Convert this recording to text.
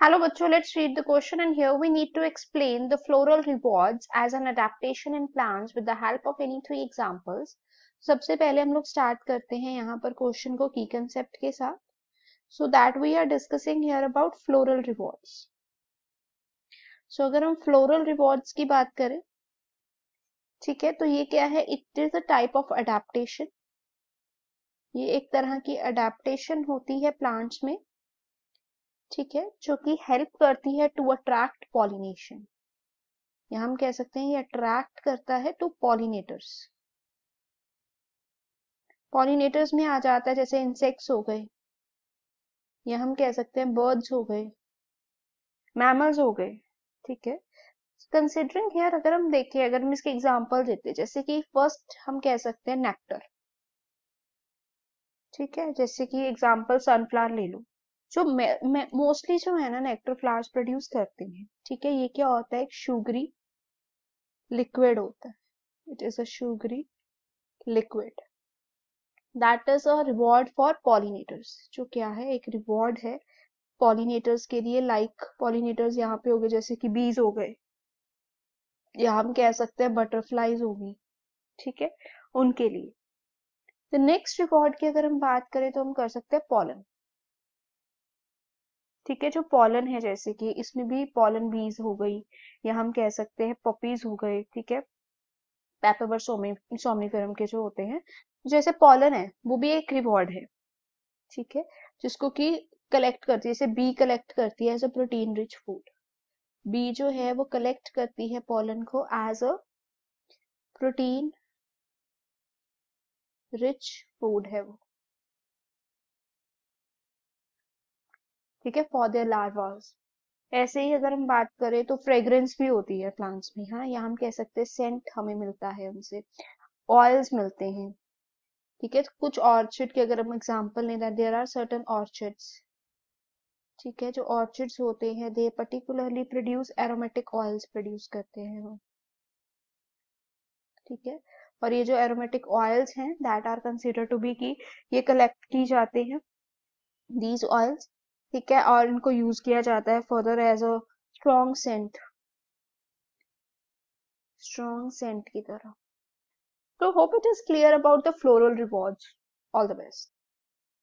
Hello bachcho, let's read the question and here we need to explain the floral rewards as an adaptation in plants with the help of any three examples. सबसे पहले हम लोग start करते हैं यहाँ पर question को की कंसेप्ट के साथ so that we are discussing here about floral rewards so अगर हम फ्लोरल रिवॉर्ड्स की बात करें ठीक है तो ये क्या है it is a type of adaptation ये एक तरह की अडेप्टेशन होती है प्लांट्स में ठीक है जो कि हेल्प करती है टू अट्रैक्ट पॉलिनेशन या हम कह सकते हैं ये अट्रैक्ट करता है टू पॉलिनेटर्स पॉलिनेटर्स में आ जाता है जैसे इंसेक्ट्स हो गए या हम कह सकते हैं बर्ड्स हो गए मैमल्स हो गए ठीक है कंसिडरिंग हेयर अगर हम देखें अगर हम इसके एग्जाम्पल देते जैसे कि फर्स्ट हम कह सकते हैं नेक्टर ठीक है जैसे कि एग्जाम्पल सनफ्लावर ले लो जो मोस्टली जो है ना नेक्टर फ्लावर्स प्रोड्यूस करते हैं ठीक है ये क्या होता है एक शुगरी लिक्विड होता है it is a sugary liquid that is a reward for pollinators जो क्या है एक रिवॉर्ड है पॉलिनेटर्स के लिए लाइक पॉलिनेटर्स यहाँ पे हो गए जैसे कि बीज हो गए या हम कह सकते हैं बटरफ्लाइज होगी ठीक है उनके लिए नेक्स्ट रिवॉर्ड की अगर हम बात करें तो हम कर सकते हैं पॉलन ठीक है जो पॉलन है जैसे कि इसमें भी पॉलन बीज हो गई या हम कह सकते हैं पपीज हो गए ठीक है सोमी सोमीफेरम के जो होते हैं जैसे पॉलन है वो भी एक रिवॉर्ड है ठीक है जिसको कि कलेक्ट करती है जैसे बी कलेक्ट करती है as a protein rich food bee जो है वो कलेक्ट करती है पॉलन को as a protein rich food है वो ठीक है फॉर देयर लार्वाज ऐसे ही अगर हम बात करें तो फ्रेग्रेंस भी होती है प्लांट्स में हाँ या हम कह सकते हैं सेंट हमें मिलता है उनसे ऑयल्स मिलते हैं ठीक है कुछ ऑर्चिड के अगर हम एग्जाम्पल लें that there are certain orchids ठीक है जो ऑर्चिड्स होते हैं they particularly produce aromatic oils produce करते हैं वो ठीक है और ये जो एरोमेटिक ऑयल्स हैं that are consider to be की ये कलेक्ट की जाते हैं दीज ऑयल्स ठीक है और इनको यूज किया जाता है further as a strong scent strong scent की तरह तो hope it is clear about the floral reward all the best